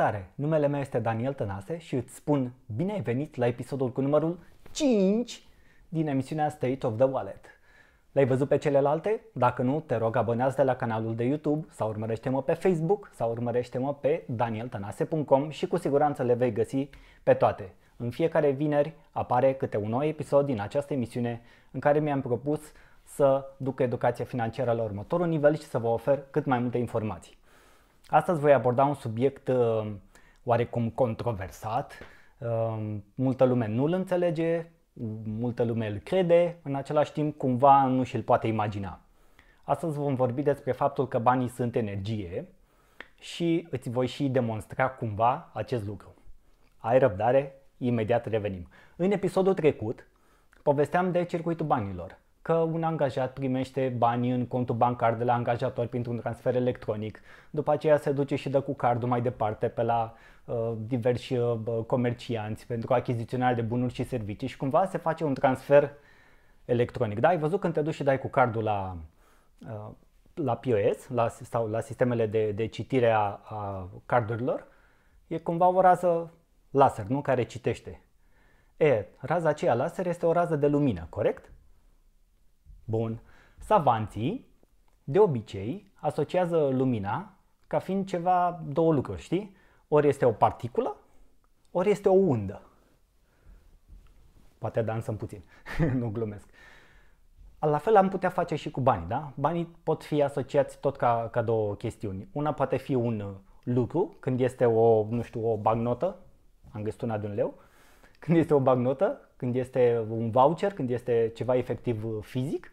Salutare! Numele meu este Daniel Tănase și îți spun bine ai venit la episodul cu numărul 5 din emisiunea State of the Wallet. L-ai văzut pe celelalte? Dacă nu, te rog abonează-te la canalul de YouTube sau urmărește-mă pe Facebook sau urmărește-mă pe danieltanase.com și cu siguranță le vei găsi pe toate. În fiecare vineri apare câte un nou episod din această emisiune în care mi-am propus să duc educația financiară la următorul nivel și să vă ofer cât mai multe informații. Astăzi voi aborda un subiect uh, oarecum controversat. Uh, multă lume nu îl înțelege, multă lume îl crede, în același timp cumva nu și-l poate imagina. Astăzi vom vorbi despre faptul că banii sunt energie și îți voi și demonstra cumva acest lucru. Ai răbdare? Imediat revenim. În episodul trecut povesteam de circuitul banilor că un angajat primește banii în contul bancar de la angajator printr-un transfer electronic. După aceea se duce și dă cu cardul mai departe pe la uh, diversi uh, comercianți pentru achiziționare de bunuri și servicii și cumva se face un transfer electronic. Da, ai văzut când te duci și dai cu cardul la, uh, la POS la, sau la sistemele de, de citire a, a cardurilor, e cumva o rază laser, nu? Care citește. E, raza aceea laser este o rază de lumină, corect? Bun. Savanții, de obicei, asociază lumina ca fiind ceva, două lucruri, știi? Ori este o particulă, ori este o undă. Poate dansăm puțin, nu glumesc. La fel am putea face și cu banii, da? Banii pot fi asociați tot ca, ca două chestiuni. Una poate fi un lucru, când este o, nu știu, o bagnotă, am găsit una de un leu, când este o bagnotă, când este un voucher, când este ceva efectiv fizic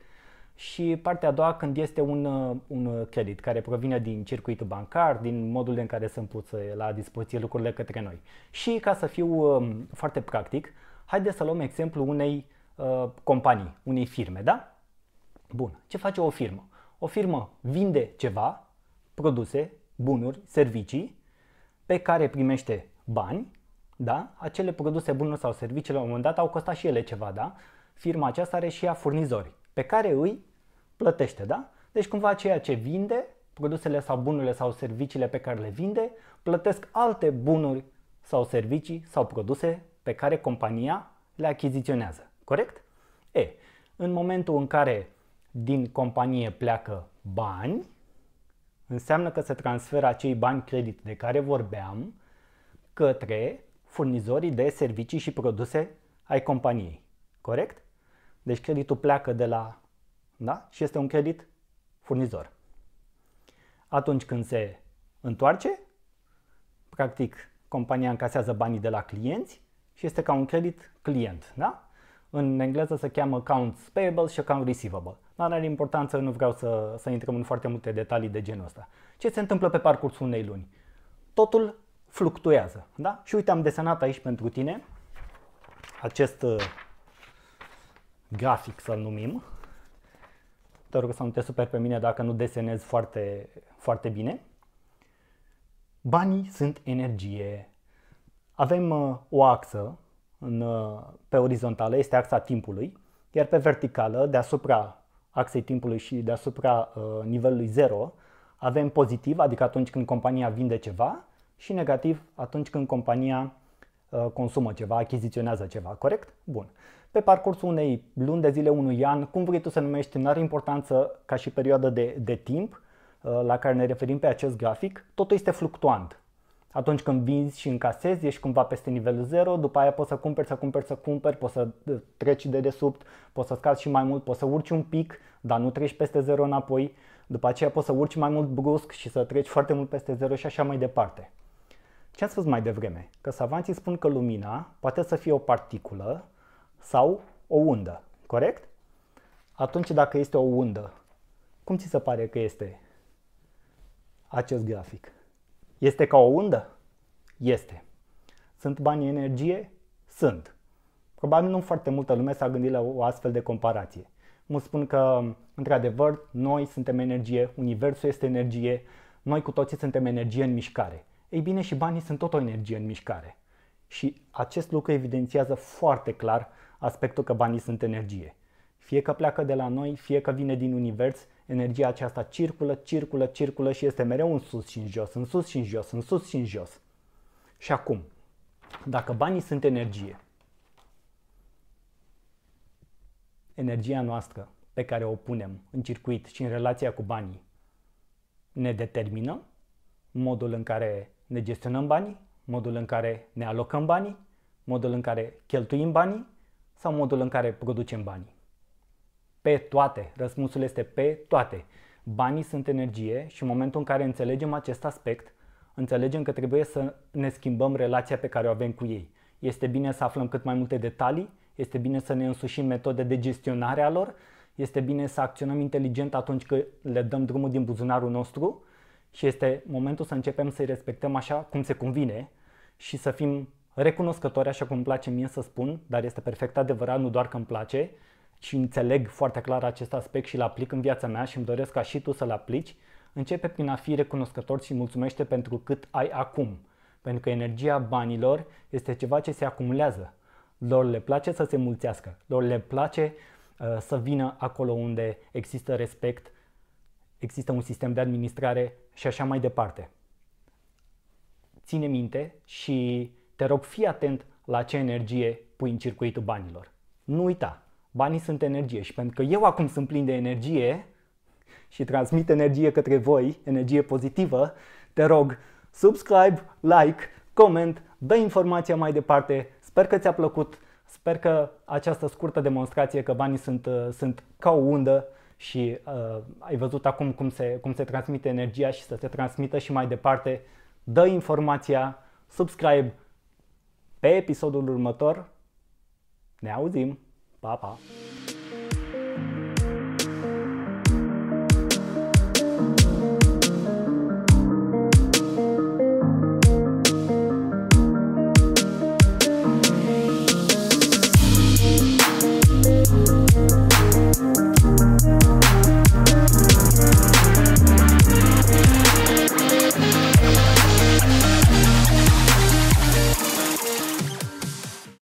și partea a doua când este un, uh, un uh, credit care provine din circuitul bancar, din modul în care sunt puse la dispoziție lucrurile către noi. Și ca să fiu um, foarte practic, haideți să luăm exemplu unei uh, companii, unei firme, da? Bun, ce face o firmă? O firmă vinde ceva, produse, bunuri, servicii, pe care primește bani, da? Acele produse, bunuri sau servicii la un moment dat au costat și ele ceva, da? Firma aceasta are și ea furnizori pe care îi plătește, da? Deci cumva ceea ce vinde, produsele sau bunurile sau serviciile pe care le vinde, plătesc alte bunuri sau servicii sau produse pe care compania le achiziționează. Corect? E, în momentul în care din companie pleacă bani, înseamnă că se transferă acei bani credit de care vorbeam către furnizorii de servicii și produse ai companiei. Corect? Deci creditul pleacă de la, da? Și este un credit furnizor. Atunci când se întoarce, practic compania încasează banii de la clienți și este ca un credit client, da? În engleză se cheamă accounts payable și account receivable. Dar are importanță, nu vreau să, să intrăm în foarte multe detalii de genul ăsta. Ce se întâmplă pe parcursul unei luni? Totul fluctuează, da? Și uite, am desenat aici pentru tine acest uh, grafic să-l numim. Te rog să nu te super pe mine dacă nu desenez foarte, foarte bine. Banii sunt energie. Avem uh, o axă în, uh, pe orizontală, este axa timpului, iar pe verticală, deasupra axei timpului și deasupra uh, nivelului 0, avem pozitiv, adică atunci când compania vinde ceva, și negativ atunci când compania uh, consumă ceva, achiziționează ceva, corect? Bun pe parcursul unei luni de zile, unui an, cum vrei tu să numești, nu are importanță ca și perioada de, de timp uh, la care ne referim pe acest grafic, totul este fluctuant. Atunci când vinzi și încasezi, ești cumva peste nivelul 0, după aia poți să cumperi, să cumperi, să cumperi, poți să uh, treci de desubt, poți să scazi și mai mult, poți să urci un pic, dar nu treci peste 0 înapoi, după aceea poți să urci mai mult brusc și să treci foarte mult peste 0 și așa mai departe. Ce am spus mai devreme? Că savanții spun că lumina poate să fie o particulă sau o undă, corect? Atunci dacă este o undă, cum ți se pare că este acest grafic? Este ca o undă? Este. Sunt bani energie? Sunt. Probabil nu foarte multă lume s-a gândit la o astfel de comparație. Mă spun că, într-adevăr, noi suntem energie, universul este energie, noi cu toții suntem energie în mișcare. Ei bine, și banii sunt tot o energie în mișcare. Și acest lucru evidențiază foarte clar aspectul că banii sunt energie. Fie că pleacă de la noi, fie că vine din univers, energia aceasta circulă, circulă, circulă și este mereu în sus și în jos, în sus și în jos, în sus și în jos. Și acum, dacă banii sunt energie, energia noastră pe care o punem în circuit și în relația cu banii ne determină modul în care ne gestionăm banii, modul în care ne alocăm banii, modul în care cheltuim banii sau modul în care producem banii? Pe toate. Răspunsul este pe toate. Banii sunt energie și în momentul în care înțelegem acest aspect, înțelegem că trebuie să ne schimbăm relația pe care o avem cu ei. Este bine să aflăm cât mai multe detalii, este bine să ne însușim metode de gestionare a lor, este bine să acționăm inteligent atunci când le dăm drumul din buzunarul nostru și este momentul să începem să-i respectăm așa cum se convine și să fim recunoscători, așa cum îmi place mie să spun, dar este perfect adevărat, nu doar că îmi place, și înțeleg foarte clar acest aspect și îl aplic în viața mea și îmi doresc ca și tu să-l aplici, începe prin a fi recunoscător și mulțumește pentru cât ai acum. Pentru că energia banilor este ceva ce se acumulează. Lor le place să se mulțească, lor le place uh, să vină acolo unde există respect, există un sistem de administrare și așa mai departe. Ține minte și te rog, fii atent la ce energie pui în circuitul banilor. Nu uita, banii sunt energie și pentru că eu acum sunt plin de energie și transmit energie către voi, energie pozitivă, te rog, subscribe, like, coment, dă informația mai departe. Sper că ți-a plăcut, sper că această scurtă demonstrație că banii sunt, uh, sunt ca o undă și uh, ai văzut acum cum se, cum se transmite energia și să se transmită și mai departe. Dă informația, subscribe, pe episodul următor ne auzim! Pa, pa!